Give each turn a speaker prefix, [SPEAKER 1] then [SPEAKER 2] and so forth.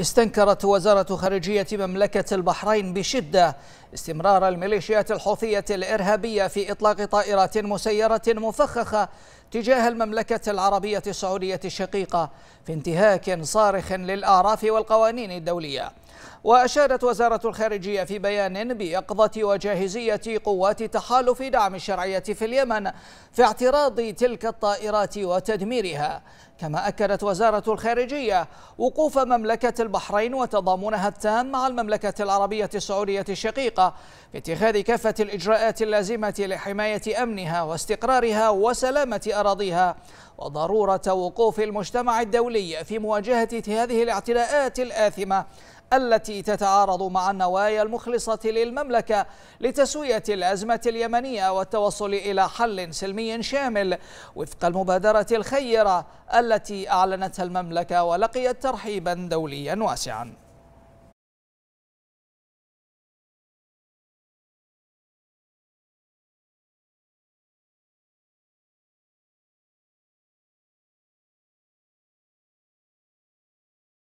[SPEAKER 1] استنكرت وزارة خارجية مملكة البحرين بشدة استمرار الميليشيات الحوثية الإرهابية في إطلاق طائرات مسيرة مفخخة تجاه المملكة العربية السعودية الشقيقة في انتهاك صارخ للأعراف والقوانين الدولية وأشادت وزارة الخارجية في بيان بيقظة وجاهزية قوات تحالف دعم الشرعية في اليمن في اعتراض تلك الطائرات وتدميرها كما أكدت وزارة الخارجية وقوف مملكة البحرين وتضامنها التام مع المملكة العربية السعودية الشقيقة في اتخاذ كافة الإجراءات اللازمة لحماية أمنها واستقرارها وسلامة أراضيها وضرورة وقوف المجتمع الدولي في مواجهة هذه الاعتداءات الآثمة التي تتعارض مع النوايا المخلصة للمملكة لتسوية الأزمة اليمنية والتوصل إلى حل سلمي شامل وفق المبادرة الخيرة التي أعلنتها المملكة ولقيت ترحيبا دوليا
[SPEAKER 2] واسعا